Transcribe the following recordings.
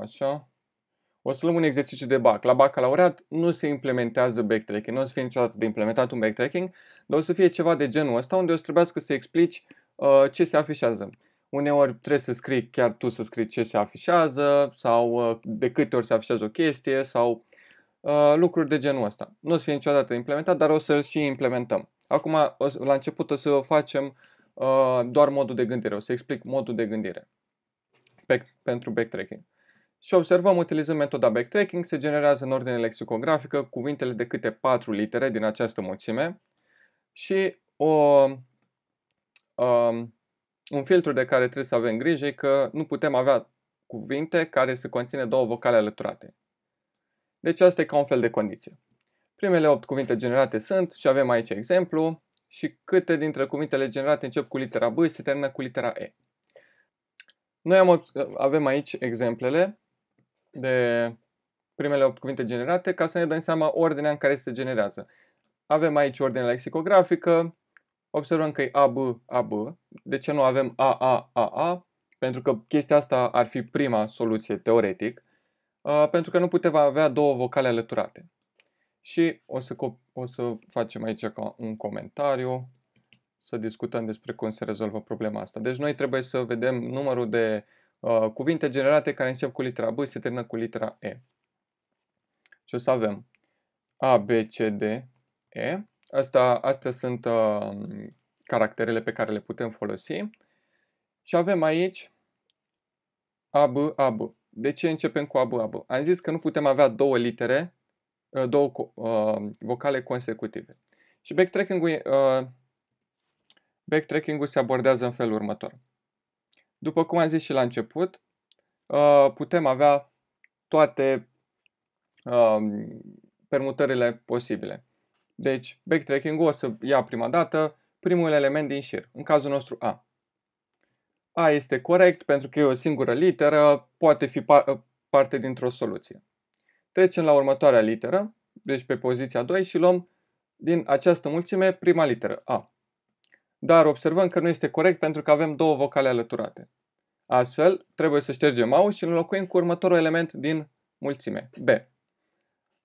Așa. O să luăm un exercițiu de BAC. La bacalaureat nu se implementează backtracking, nu o să fie niciodată de implementat un backtracking, dar o să fie ceva de genul ăsta unde o să trebuiască să explici uh, ce se afișează. Uneori trebuie să scrii chiar tu să scrii ce se afișează sau uh, de câte ori se afișează o chestie sau uh, lucruri de genul ăsta. Nu o să fie niciodată implementat, dar o să-l și implementăm. Acum, o să, la început o să facem uh, doar modul de gândire, o să explic modul de gândire back, pentru backtracking. Și observăm, utilizând metoda backtracking, se generează în ordine lexicografică cuvintele de câte 4 litere din această mulțime și o, um, un filtru de care trebuie să avem grijă e că nu putem avea cuvinte care să conține două vocale alăturate. Deci asta e ca un fel de condiție. Primele 8 cuvinte generate sunt, și avem aici exemplu, și câte dintre cuvintele generate încep cu litera B și se termină cu litera E. Noi am, avem aici exemplele de primele 8 cuvinte generate ca să ne dăm seama ordinea în care se generează. Avem aici ordinea lexicografică, observăm că e AB, AB. De ce nu avem AA, AA? Pentru că chestia asta ar fi prima soluție teoretic, pentru că nu putem avea două vocale alăturate. Și o să, o să facem aici ca un comentariu să discutăm despre cum se rezolvă problema asta. Deci noi trebuie să vedem numărul de uh, cuvinte generate care încep cu litera B și se termină cu litera E. Și o să avem A, B, C, D, E. Asta, astea sunt uh, caracterele pe care le putem folosi. Și avem aici A, B, A, B. De ce începem cu A, B, A, B? Am zis că nu putem avea două litere, uh, două uh, vocale consecutive. Și backtracking-ul uh, backtracking-ul se abordează în felul următor. După cum am zis și la început, uh, putem avea toate um, permutările posibile. Deci, backtracking-ul o să ia prima dată primul element din șir, în cazul nostru A. A este corect pentru că e o singură literă, poate fi uh, parte dintr-o soluție. Trecem la următoarea literă, deci pe poziția 2 și luăm din această mulțime prima literă, A dar observăm că nu este corect pentru că avem două vocale alăturate. Astfel, trebuie să ștergem AU și îl înlocuim cu următorul element din mulțime, B.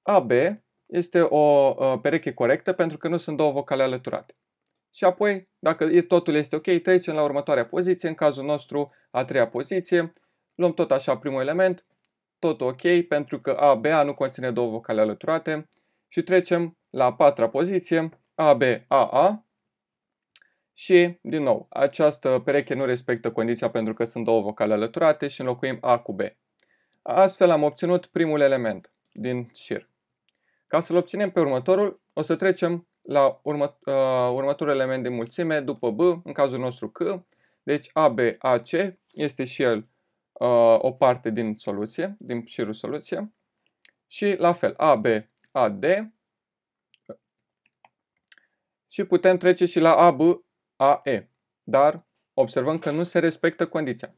AB este o ă, pereche corectă pentru că nu sunt două vocale alăturate. Și apoi, dacă totul este ok, trecem la următoarea poziție, în cazul nostru a treia poziție, luăm tot așa primul element, tot ok pentru că A, B, A nu conține două vocale alăturate și trecem la a patra poziție, A, B, A, A și, din nou, această pereche nu respectă condiția pentru că sunt două vocale alăturate și înlocuim A cu B. Astfel am obținut primul element din șir. Ca să-l obținem pe următorul, o să trecem la urmă, uh, următorul element din mulțime, după B, în cazul nostru C. Deci ABAC este și el uh, o parte din soluție, din șirul soluție. Și la fel, ABAD. Și putem trece și la AB AE, dar observăm că nu se respectă condiția.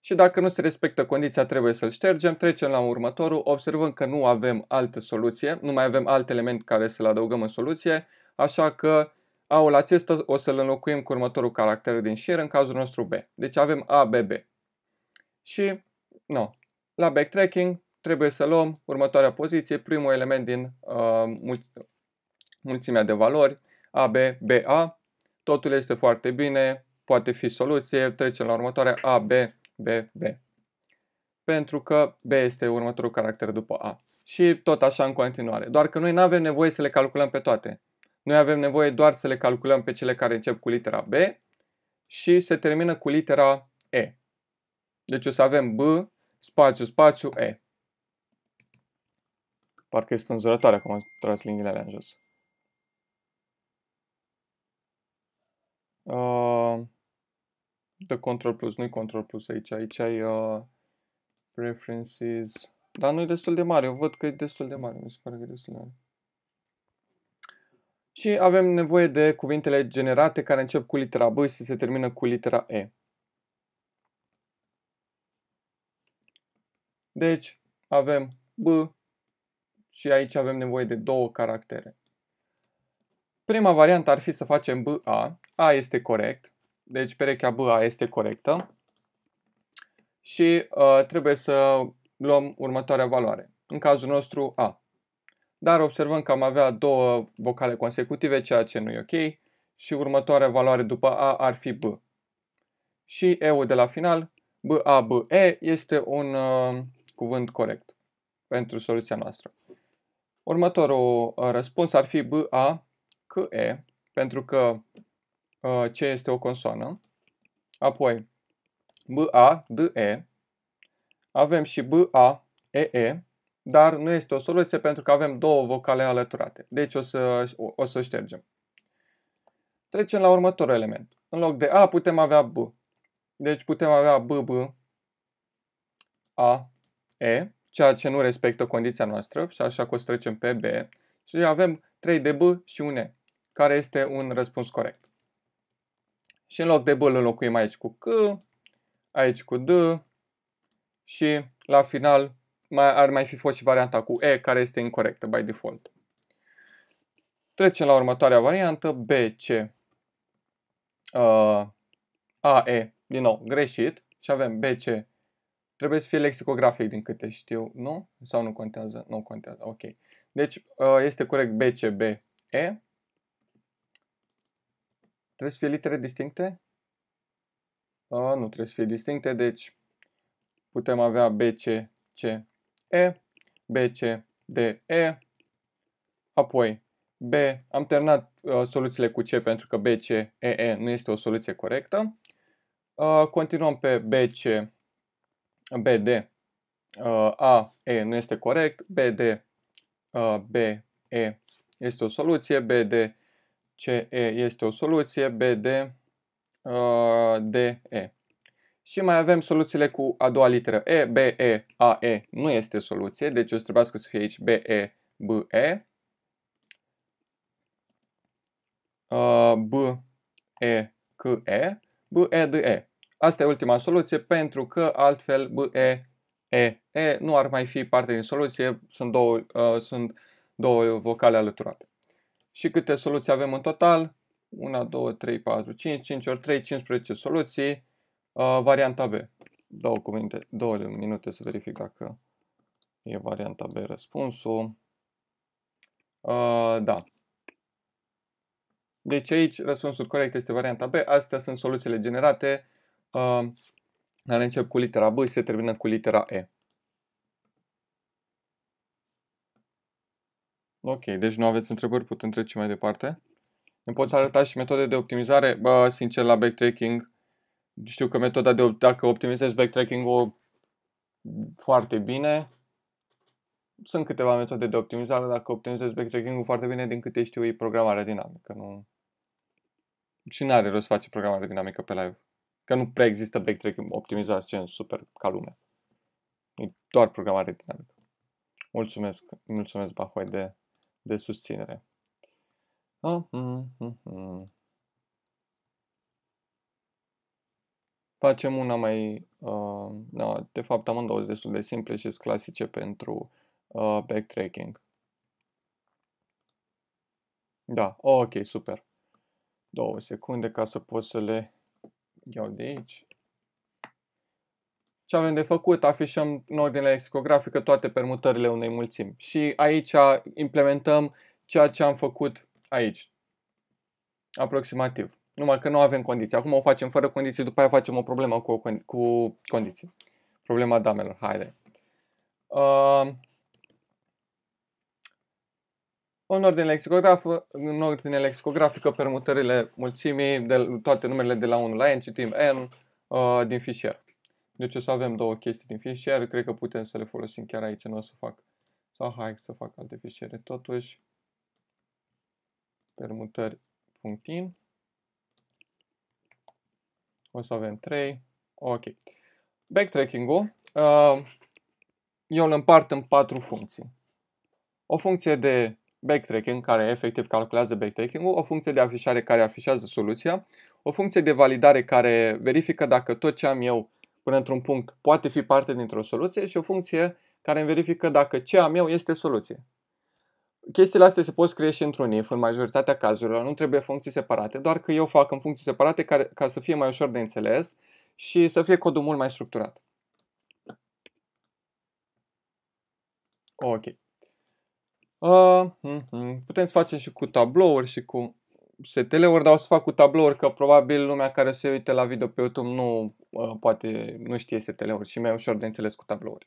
Și dacă nu se respectă condiția, trebuie să-l ștergem, trecem la următorul, observăm că nu avem altă soluție, nu mai avem alt element care să-l adăugăm în soluție, așa că A-ul acesta o să-l înlocuim cu următorul caracter din șir, în cazul nostru B. Deci avem ABB. Și, no, la backtracking trebuie să luăm următoarea poziție, primul element din uh, mulțimea de valori, ABBA, totul este foarte bine, poate fi soluție, trecem la următoarea A, B, B, B. Pentru că B este următorul caracter după A. Și tot așa în continuare. Doar că noi nu avem nevoie să le calculăm pe toate. Noi avem nevoie doar să le calculăm pe cele care încep cu litera B și se termină cu litera E. Deci o să avem B, spațiu, spațiu, E. Parcă e spânzurătoare acum tras liniile alea în jos. uh, ă, de control plus, nu-i control plus aici, aici ai uh, ă, preferences, dar nu e destul de mare, eu văd că e destul de mare, mi se pare că e destul de mare. Și avem nevoie de cuvintele generate care încep cu litera B și se termină cu litera E. Deci avem B și aici avem nevoie de două caractere. Prima variantă ar fi să facem BA. A este corect. Deci perechea BA este corectă. Și uh, trebuie să luăm următoarea valoare. În cazul nostru A. Dar observăm că am avea două vocale consecutive, ceea ce nu e ok. Și următoarea valoare după A ar fi B. Și E-ul de la final, e este un uh, cuvânt corect pentru soluția noastră. Următorul uh, răspuns ar fi BA e, pentru că ă, C este o consoană. Apoi BA, DE. Avem și BA, EE, dar nu este o soluție pentru că avem două vocale alăturate. Deci o să o, o să ștergem. Trecem la următorul element. În loc de A putem avea B. Deci putem avea B, B, A, E, ceea ce nu respectă condiția noastră și așa că o să trecem pe B. Și avem 3 de B și un E care este un răspuns corect. Și în loc de îl înlocuim aici cu C, aici cu D și la final mai, ar mai fi fost și varianta cu E care este incorrectă by default. Trecem la următoarea variantă, B, C, uh, A, E, din nou, greșit și avem B, C. Trebuie să fie lexicografic din câte știu, nu? Sau nu contează? Nu contează, ok. Deci uh, este corect B, C, B, E Trebuie să fie litere distincte? A, nu trebuie să fie distincte, deci putem avea B, C, C, E, B, C, D, E, apoi B, am terminat uh, soluțiile cu C pentru că B, C, E, E nu este o soluție corectă. Uh, continuăm pe B, C, B, D, uh, A, E nu este corect, B, D, uh, B, E este o soluție, B, D, CE este o soluție, BD, uh, DE. Și mai avem soluțiile cu a doua literă E, b e a e nu este soluție, deci o să trebuiască să fie aici b e uh, B, E, C, E, B, E, D, E. Asta e ultima soluție pentru că altfel B, E, E, E nu ar mai fi parte din soluție, sunt două, uh, sunt două vocale alăturate și câte soluții avem în total, 1, 2, 3, 4, 5, 5 ori 3, 15 soluții, uh, varianta B. Două cuvinte, două minute să verific dacă e varianta B răspunsul. Uh, da. Deci aici răspunsul corect este varianta B. Astea sunt soluțiile generate. Uh, dar încep cu litera B și se termină cu litera E. Ok, deci nu aveți întrebări, putem trece mai departe. Îmi poți arăta și metode de optimizare? Bă, sincer, la backtracking, știu că metoda de, dacă optimizezi backtracking-ul foarte bine, sunt câteva metode de optimizare, dacă optimizezi backtracking-ul foarte bine, din câte știu, e programarea dinamică. Nu... Și nu are rost face programarea dinamică pe live. Că nu prea există backtracking optimizat gen super ca lume. E doar programare dinamică. Mulțumesc, mulțumesc Bahoi de de susținere. Ah, mm, mm, mm. Facem una mai, uh, de fapt amândouă sunt destul de simple și sunt clasice pentru uh, backtracking. Da, ok, super. Două secunde ca să pot să le iau de aici ce avem de făcut, afișăm în ordine lexicografică toate permutările unei mulțimi. Și aici implementăm ceea ce am făcut aici, aproximativ. Numai că nu avem condiții. Acum o facem fără condiții, după aia facem o problemă cu, o condi cu condiții. Problema damelor. Haide. Uh, în ordine, lexicograf, în ordine lexicografică, permutările mulțimii, de toate numerele de la 1 la n, citim n uh, din fișier. Deci o să avem două chestii din fișiere, cred că putem să le folosim chiar aici, nu o să fac. Sau hai să fac alte fișiere totuși. Permutări punctin. O să avem 3. Ok. Backtracking-ul. Uh, eu îl împart în patru funcții. O funcție de backtracking, care efectiv calculează backtracking-ul, o funcție de afișare care afișează soluția, o funcție de validare care verifică dacă tot ce am eu până într-un punct poate fi parte dintr-o soluție și o funcție care îmi verifică dacă ce am eu este soluție. Chestiile astea se pot scrie și într-un if în majoritatea cazurilor, nu trebuie funcții separate, doar că eu fac în funcții separate care, ca să fie mai ușor de înțeles și să fie codul mult mai structurat. Ok. Uh, uh, uh. Putem să facem și cu tablouri și cu setele, ori dar o să fac cu tablouri, că probabil lumea care se uite la video pe YouTube nu uh, poate, nu știe setele și mai ușor de înțeles cu tablouri.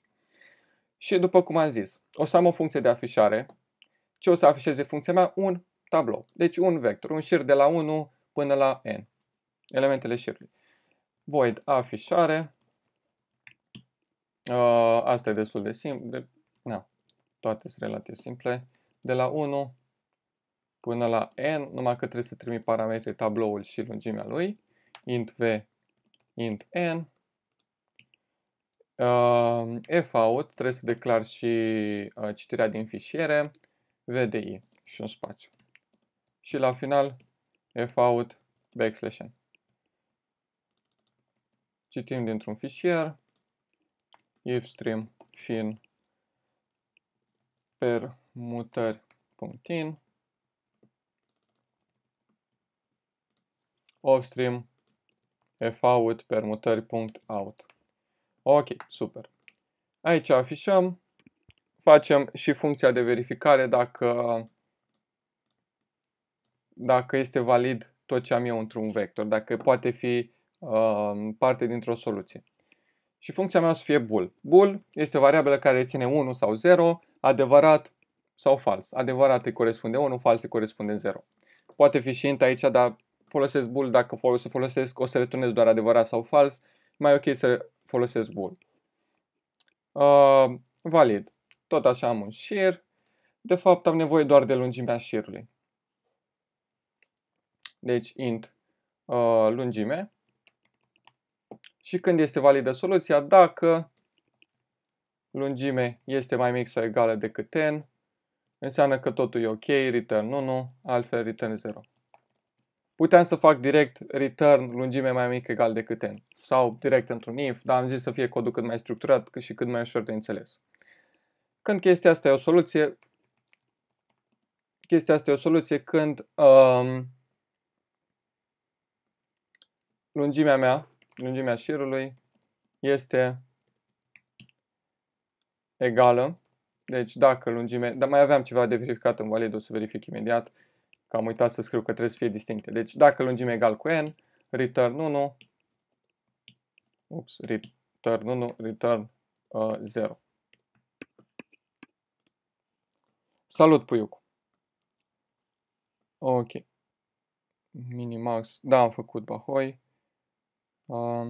Și după cum am zis, o să am o funcție de afișare, ce o să afișeze funcția mea? Un tablou, deci un vector, un șir de la 1 până la n, elementele șirului. Void afișare, uh, asta e destul de simplu, de, toate sunt relativ simple, de la 1 până la n, numai că trebuie să trimit parametrii tabloul și lungimea lui, int v, int n. Uh, fout trebuie să declar și uh, citirea din fișiere, vdi și un spațiu. Și la final, fout backslash n. Citim dintr-un fișier, if stream fin permutări.in Offstream fout permutări.out. Ok, super. Aici afișăm, facem și funcția de verificare dacă, dacă este valid tot ce am eu într-un vector, dacă poate fi uh, parte dintr-o soluție. Și funcția mea o să fie bool. Bool este o variabilă care reține 1 sau 0, adevărat sau fals. Adevărat îi corespunde 1, fals îi corespunde 0. Poate fi și int aici, dar folosesc bool, dacă o să folosesc, o să returnez doar adevărat sau fals, mai ok să folosesc bool. Uh, valid. Tot așa am un share. De fapt, am nevoie doar de lungimea share-ului. Deci int uh, lungime. Și când este validă soluția, dacă lungime este mai mic sau egală decât n, înseamnă că totul e ok, return 1, altfel return 0 puteam să fac direct return lungime mai mică egal decât n sau direct într-un if, dar am zis să fie codul cât mai structurat și cât mai ușor de înțeles. Când chestia asta e o soluție, chestia asta e o soluție când um, lungimea mea, lungimea șirului este egală, deci dacă lungime, dar mai aveam ceva de verificat în valid, o să verific imediat, că am uitat să scriu că trebuie să fie distincte. Deci dacă lungime egal cu n, return 1, ups, return 1, return uh, 0. Salut, Puiucu! Ok. Minimax. Da, am făcut Bahoi. Uh,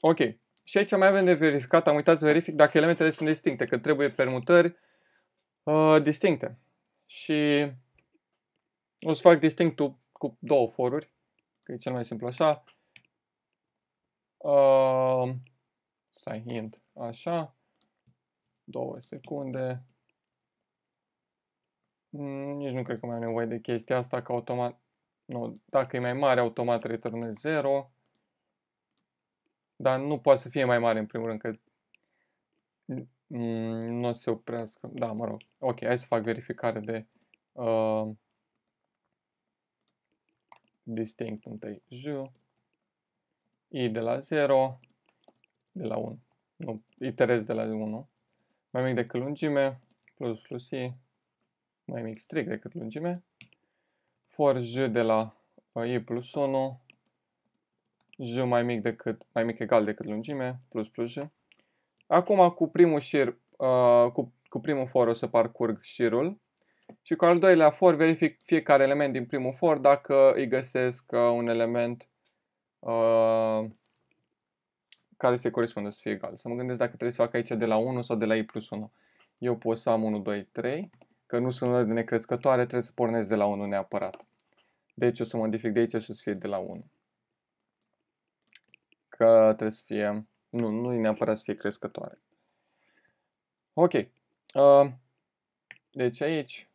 ok. Și aici mai avem de verificat. Am uitat să verific dacă elementele sunt distincte, că trebuie permutări uh, distincte și o să fac distinctul cu două foruri, că e cel mai simplu așa. Uh, stai, hint, așa, două secunde. Mm, nici nu cred că mai am nevoie de chestia asta, că automat, nu, dacă e mai mare, automat return 0. Dar nu poate să fie mai mare, în primul rând, că Mm, nu o să se oprească. Da, mă rog. Ok, hai să fac verificare de uh, distinct întâi. J, i de la 0, de la 1. Nu, iterez de la 1. Mai mic decât lungime, plus plus i, mai mic strict decât lungime. For j de la uh, i plus 1, j mai mic decât, mai mic egal decât lungime, plus plus j Acum cu primul șir, uh, cu, cu primul for o să parcurg șirul și cu al doilea for verific fiecare element din primul for dacă îi găsesc uh, un element uh, care se corespunde să fie egal. Să mă gândesc dacă trebuie să fac aici de la 1 sau de la i plus 1. Eu pot să am 1, 2, 3, că nu sunt de necrescătoare, trebuie să pornesc de la 1 neapărat. Deci o să modific de aici și o să fie de la 1. Că trebuie să fie nu, nu e neapărat să fie crescătoare. Ok. Uh, deci aici,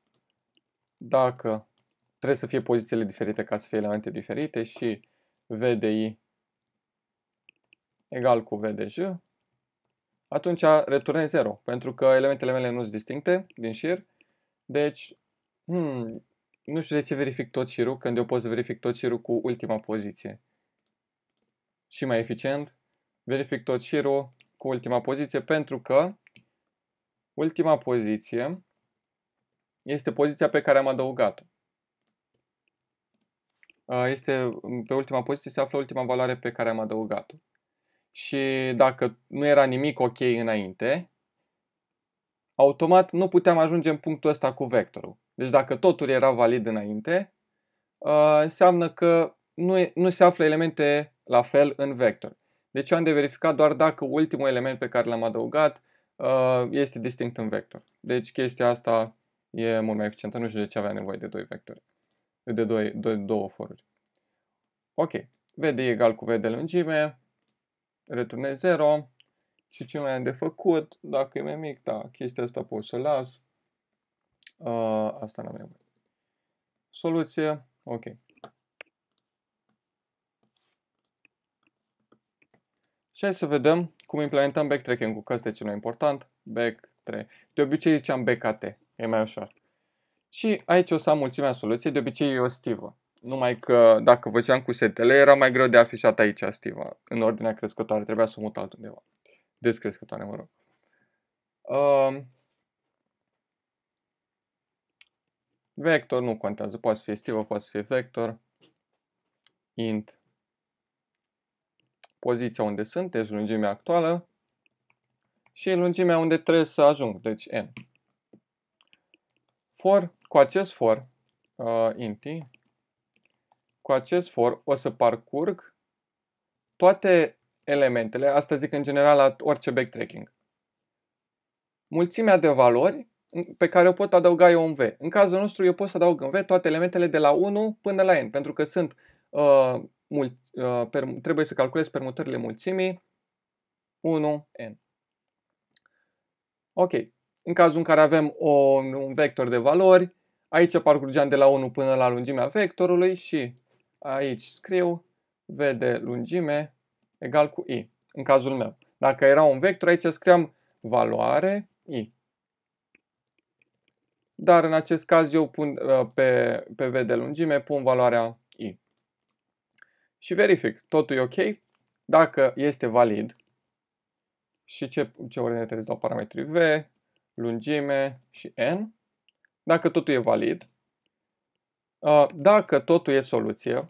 dacă trebuie să fie pozițiile diferite ca să fie elemente diferite și VDI egal cu VDJ, atunci returnez 0, pentru că elementele mele nu sunt distincte din șir, deci hmm, nu știu de ce verific tot șirul, când eu pot să verific tot șirul cu ultima poziție. Și mai eficient, verific tot șirul cu ultima poziție pentru că ultima poziție este poziția pe care am adăugat-o. Este, pe ultima poziție se află ultima valoare pe care am adăugat-o. Și dacă nu era nimic ok înainte, automat nu puteam ajunge în punctul ăsta cu vectorul. Deci dacă totul era valid înainte, înseamnă că nu, nu se află elemente la fel în vector. Deci eu am de verificat doar dacă ultimul element pe care l-am adăugat uh, este distinct în vector. Deci chestia asta e mult mai eficientă. Nu știu de ce avea nevoie de doi vectori, de doi, doi, două foruri. Ok, VD egal cu V de lungime, Returne 0 și ce mai am de făcut, dacă e mai mic, da, chestia asta pot să las. Uh, asta n-am nevoie. Soluție, ok. Și hai să vedem cum implementăm backtracking-ul, că este cel mai important. Backtrack. De obicei ziceam BKT, e mai ușor. Și aici o să am mulțimea soluției, de obicei e o stivă. Numai că dacă văzeam cu setele, era mai greu de afișat aici stivă, în ordinea crescătoare, trebuia să o mut altundeva. Descrescătoare, mă rog. Um. vector nu contează, poate să fie stivă, poate să fie vector. int poziția unde sunt, deci lungimea actuală, și lungimea unde trebuie să ajung, deci n. For, cu acest for, uh, inti, cu acest for o să parcurg toate elementele, asta zic în general la orice backtracking, mulțimea de valori pe care o pot adăuga eu în V. În cazul nostru eu pot să adaug în V toate elementele de la 1 până la N, pentru că sunt uh, mul, uh, per, trebuie să calculez permutările mulțimii 1n. Ok, în cazul în care avem o, un vector de valori, aici parcurgeam de la 1 până la lungimea vectorului și aici scriu v de lungime egal cu i, în cazul meu. Dacă era un vector, aici scriam valoare i. Dar în acest caz eu pun uh, pe, pe v de lungime, pun valoarea și verific. Totul e ok. Dacă este valid și ce, ce ordine trebuie să dau parametrii V, lungime și N. Dacă totul e valid, ă, dacă totul e soluție,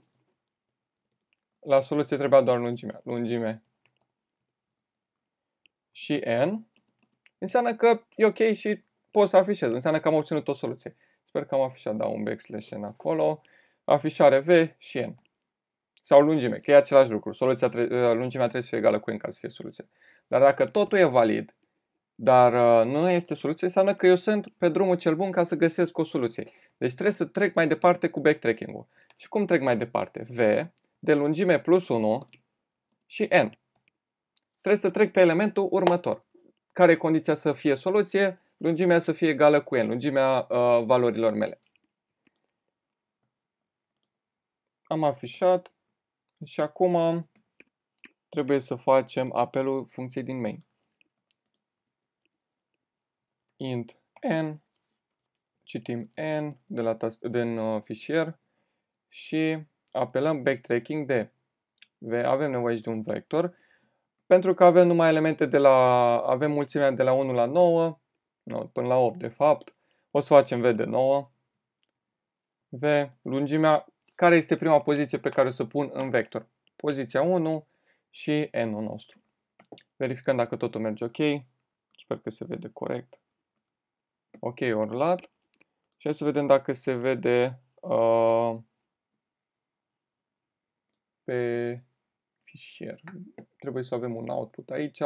la soluție trebuia doar lungimea. Lungime și N. Înseamnă că e ok și pot să afișez. Înseamnă că am obținut o soluție. Sper că am afișat, da, un backslash N acolo. Afișare V și N sau lungime, că e același lucru. Soluția tre- ă, lungimea trebuie să fie egală cu n ca să fie soluție. Dar dacă totul e valid, dar ă, nu este soluție, înseamnă că eu sunt pe drumul cel bun ca să găsesc o soluție. Deci trebuie să trec mai departe cu backtracking-ul. Și cum trec mai departe? V de lungime plus 1 și N. Trebuie să trec pe elementul următor. Care e condiția să fie soluție? Lungimea să fie egală cu N, lungimea uh, valorilor mele. Am afișat și acum trebuie să facem apelul funcției din main. int n, citim n de la din uh, fișier și apelăm backtracking de avem nevoie aici de un vector pentru că avem numai elemente de la avem mulțimea de la 1 la 9 nu, până la 8 de fapt o să facem V de 9 V lungimea care este prima poziție pe care o să pun în vector. Poziția 1 și n-ul nostru. Verificăm dacă totul merge ok. Sper că se vede corect. Ok, orlat. Și hai să vedem dacă se vede uh, pe fișier. Trebuie să avem un output aici.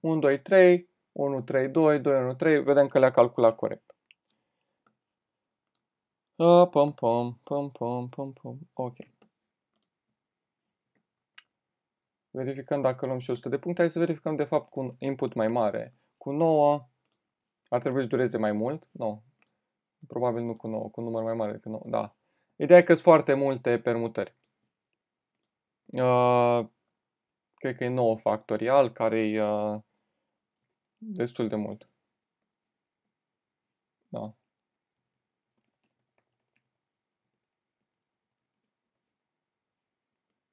1, 2, 3, 1, 3, 2, 2, 1, 3. Vedem că le-a calculat corect. Uh, pom, pom, pom, pom, pom, pom. Ok. Verificăm dacă luăm și 100 de puncte. Hai să verificăm de fapt cu un input mai mare. Cu 9 ar trebui să dureze mai mult. Nu. No. Probabil nu cu 9, cu un număr mai mare decât 9. Da. Ideea e că sunt foarte multe permutări. Uh, cred că e 9 factorial, care e uh, destul de mult. Da. No.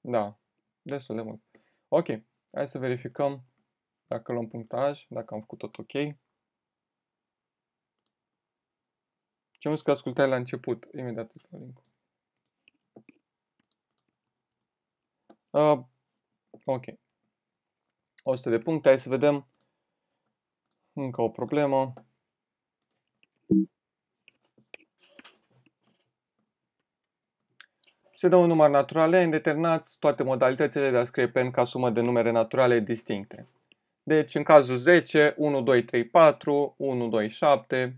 Da, destul de mult. Ok, hai să verificăm dacă luăm punctaj, dacă am făcut tot ok. Ce am zis că ascultai la început, imediat îți link uh, Ok. 100 de puncte, hai să vedem încă o problemă. Se dă un număr naturale indeterminați toate modalitățile de a scrie pen ca sumă de numere naturale distincte. Deci, în cazul 10, 1, 2, 3, 4, 1, 2, 7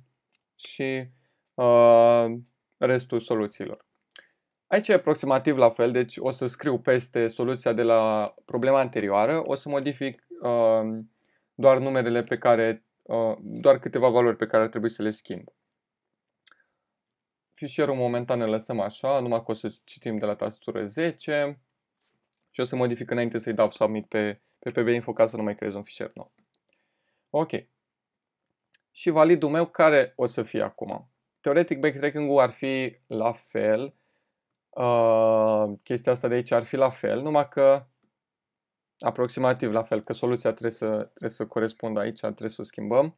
și uh, restul soluțiilor. Aici e aproximativ la fel, deci o să scriu peste soluția de la problema anterioară, o să modific uh, doar numerele pe care, uh, doar câteva valori pe care ar trebui să le schimb. Fișierul momentan îl lăsăm așa, numai că o să citim de la tastatură 10 și o să modific înainte să-i dau submit pe, pe Info ca să nu mai creez un fișier nou. Ok. Și validul meu care o să fie acum? Teoretic backtracking-ul ar fi la fel, uh, chestia asta de aici ar fi la fel, numai că aproximativ la fel, că soluția trebuie să, trebuie să corespundă aici, trebuie să o schimbăm.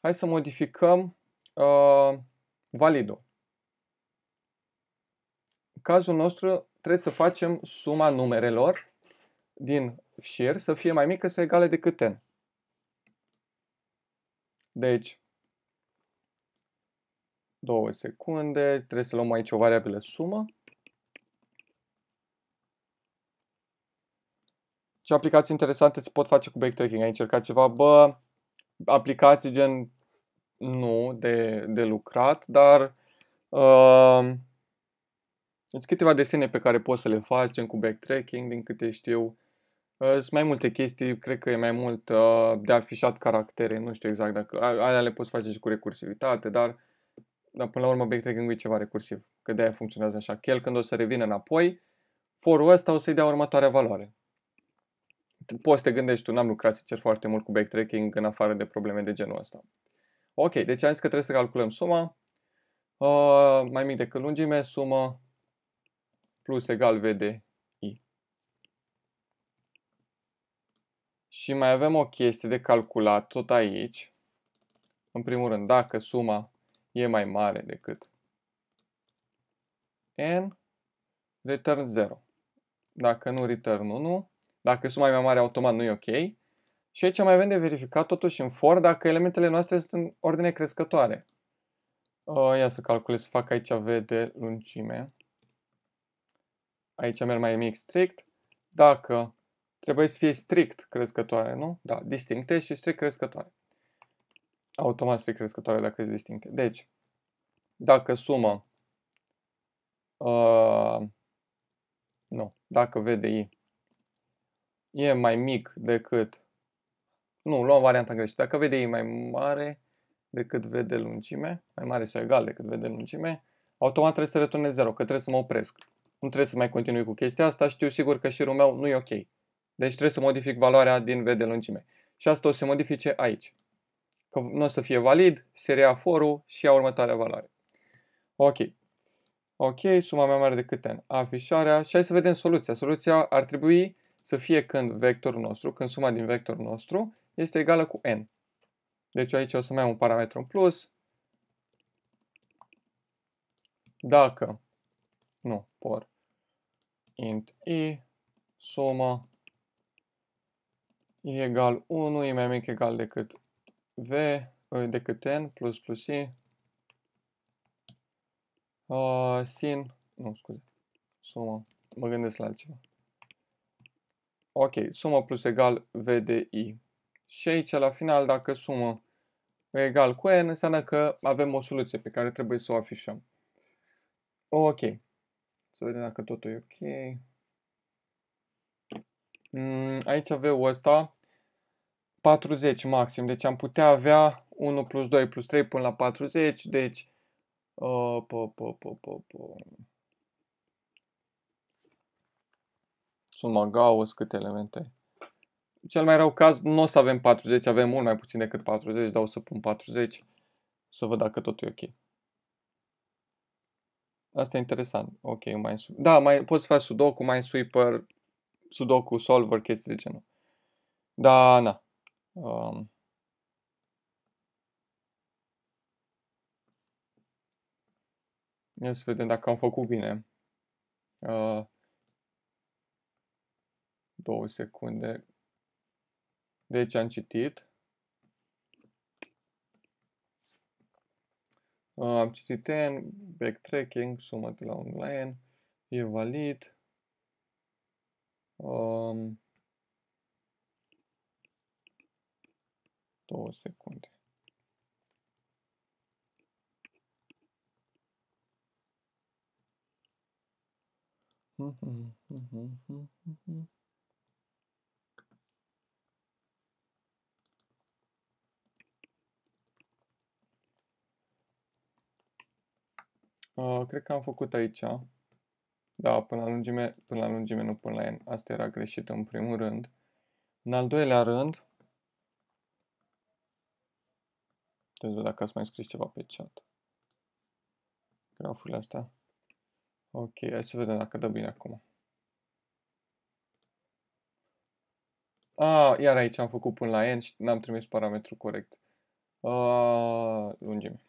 Hai să modificăm. Uh, valido. În cazul nostru trebuie să facem suma numerelor din șir să fie mai mică sau egală decât n. Deci, două secunde, trebuie să luăm aici o variabilă sumă. Ce aplicații interesante se pot face cu backtracking? Ai încercat ceva? Bă, aplicații gen nu de, de lucrat, dar uh, sunt câteva desene pe care poți să le faci, gen cu backtracking, din câte știu. Uh, sunt mai multe chestii, cred că e mai mult uh, de afișat caractere, nu știu exact dacă... Alea le poți face și cu recursivitate, dar, dar până la urmă backtracking-ul e ceva recursiv, că de-aia funcționează așa. Că el când o să revină înapoi, forul ăsta o să-i dea următoarea valoare. Poți să te gândești tu, n-am lucrat, cer foarte mult cu backtracking în afară de probleme de genul ăsta. Ok, deci am zis că trebuie să calculăm suma. Uh, mai mic decât lungime, sumă plus egal V de I. Și mai avem o chestie de calculat tot aici. În primul rând, dacă suma e mai mare decât N, return 0. Dacă nu, return 1. Dacă suma e mai mare, automat nu e ok. Și aici mai avem de verificat totuși în for dacă elementele noastre sunt în ordine crescătoare. Uh, ia să calculez, să fac aici V de lungime. Aici merg mai mic strict. Dacă trebuie să fie strict crescătoare, nu? Da, distincte și strict crescătoare. Automat strict crescătoare dacă sunt distincte. Deci, dacă sumă, uh, nu, dacă V de I e mai mic decât nu, luăm varianta greșită. Dacă vede e mai mare decât vede lungime, mai mare sau egal decât vede lungime, automat trebuie să returnez 0, că trebuie să mă opresc. Nu trebuie să mai continui cu chestia asta, știu sigur că șirul meu nu e ok. Deci trebuie să modific valoarea din V lungime. Și asta o să se modifice aici. Că nu o să fie valid, se rea forul și ia următoarea valoare. Ok. Ok, suma mai mare decât N. Afișarea. Și hai să vedem soluția. Soluția ar trebui să fie când vectorul nostru, când suma din vectorul nostru este egală cu n. Deci aici o să mai am un parametru în plus. Dacă, nu, por int i, suma e egal 1, e mai mic egal decât v, decât n, plus plus i, uh, sin, nu, scuze, suma, mă gândesc la altceva. Ok, sumă plus egal V de I. Și aici, la final, dacă sumă egal cu N, înseamnă că avem o soluție pe care trebuie să o afișăm. Ok. Să vedem dacă totul e ok. Mm, aici avem ăsta 40 maxim, deci am putea avea 1 plus 2 plus 3 până la 40, deci uh, po, po, po, po, po. suma Gauss, câte elemente Cel mai rău caz, nu o să avem 40, avem mult mai puțin decât 40, dar o să pun 40 să văd dacă totul e ok. Asta e interesant. Ok, mai Da, mai poți să faci sudoku, mai sweeper, sudoku, solver, chestii de genul. Da, na. Um. Ia să vedem dacă am făcut bine. Uh două secunde. Deci am citit. Uh, am citit în backtracking, sumă de la online, e valid. Um, două secunde. Mm-hmm, mm-hmm, mm-hmm. Uh, cred că am făcut aici. Da, până la lungime, până la lungime, nu până la n. Asta era greșit în primul rând. În al doilea rând, trebuie dacă ați mai scris ceva pe chat. Graful astea. Ok, hai să vedem dacă dă bine acum. A, ah, iar aici am făcut până la n și n-am trimis parametrul corect. A, uh, lungime.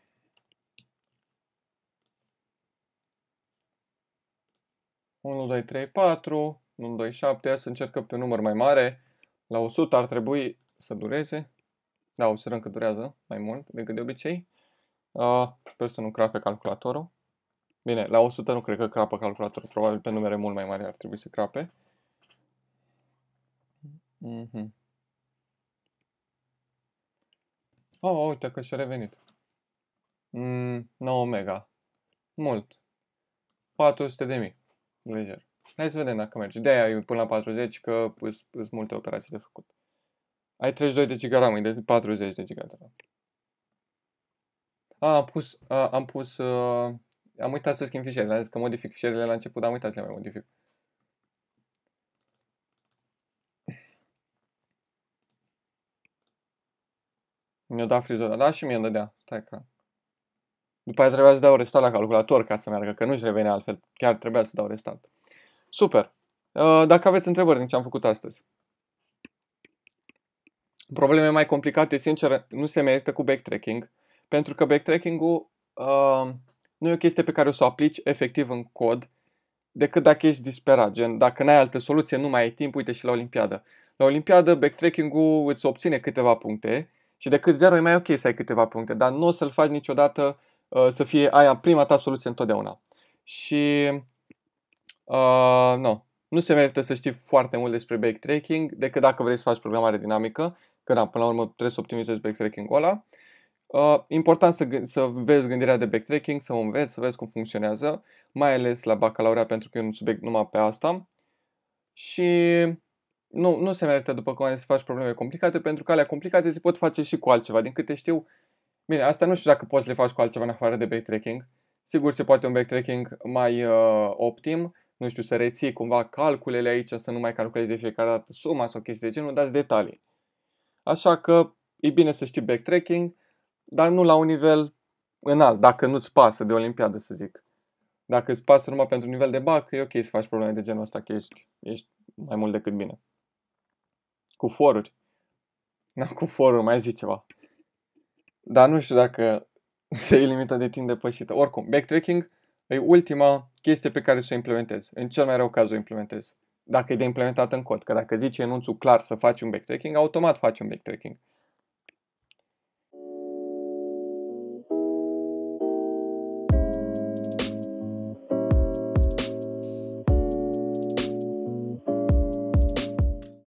1, 2, 3, 4, 1, 2, 7, să încercăm pe număr mai mare. La 100 ar trebui să dureze. Da, observăm că durează mai mult decât de obicei. Uh, sper să nu crape calculatorul. Bine, la 100 nu cred că crapă calculatorul, probabil pe numere mult mai mari ar trebui să crape. Mm -hmm. Oh, uite că și-a revenit. Mm, 9 mega. Mult. 400 de mii. Lejer. Hai să vedem dacă merge. De-aia e până la 40, că sunt multe operații de făcut. Ai 32 de gigaram, de 40 de gigaram. A, am pus, a, am pus, a, am uitat să schimb fișierele, am zis că modific fișierele la început, dar am uitat să le mai modific. Mi-a dat frizora, da și mi-a dădea, stai că... După aia trebuia să dau restart la calculator ca să meargă, că nu-și revenea altfel. Chiar trebuia să dau restart. Super! Uh, dacă aveți întrebări din ce am făcut astăzi. Probleme mai complicate, sincer, nu se merită cu backtracking, pentru că backtracking-ul uh, nu e o chestie pe care o să o aplici efectiv în cod, decât dacă ești disperat, gen dacă n-ai altă soluție, nu mai ai timp, uite și la Olimpiadă. La Olimpiadă backtracking-ul îți obține câteva puncte și decât zero e mai ok să ai câteva puncte, dar nu o să-l faci niciodată Uh, să fie aia prima ta soluție întotdeauna. Și uh, nu, nu se merită să știi foarte mult despre backtracking decât dacă vrei să faci programare dinamică, că da, până la urmă trebuie să optimizezi backtracking-ul ăla. Uh, important să, să vezi gândirea de backtracking, să o înveți, să vezi cum funcționează, mai ales la bacalaurea pentru că e un subiect numai pe asta. Și nu, nu se merită, după cum ai să faci probleme complicate, pentru că alea complicate se pot face și cu altceva. Din câte știu, Bine, asta nu știu dacă poți să le faci cu altceva în afară de backtracking. Sigur se poate un backtracking mai uh, optim, nu știu, să reții cumva calculele aici, să nu mai calculezi de fiecare dată suma sau chestii de genul, dați detalii. Așa că e bine să știi backtracking, dar nu la un nivel înalt, dacă nu-ți pasă de olimpiadă, să zic. Dacă îți pasă numai pentru nivel de bac, e ok să faci probleme de genul ăsta, că ești, ești mai mult decât bine. Cu foruri. Na, cu foruri, mai zici ceva dar nu știu dacă se e limita de timp depășită. Oricum, backtracking e ultima chestie pe care să o implementezi. În cel mai rău caz o implementezi. Dacă e de implementat în cod, că dacă zice enunțul clar să faci un backtracking, automat faci un backtracking.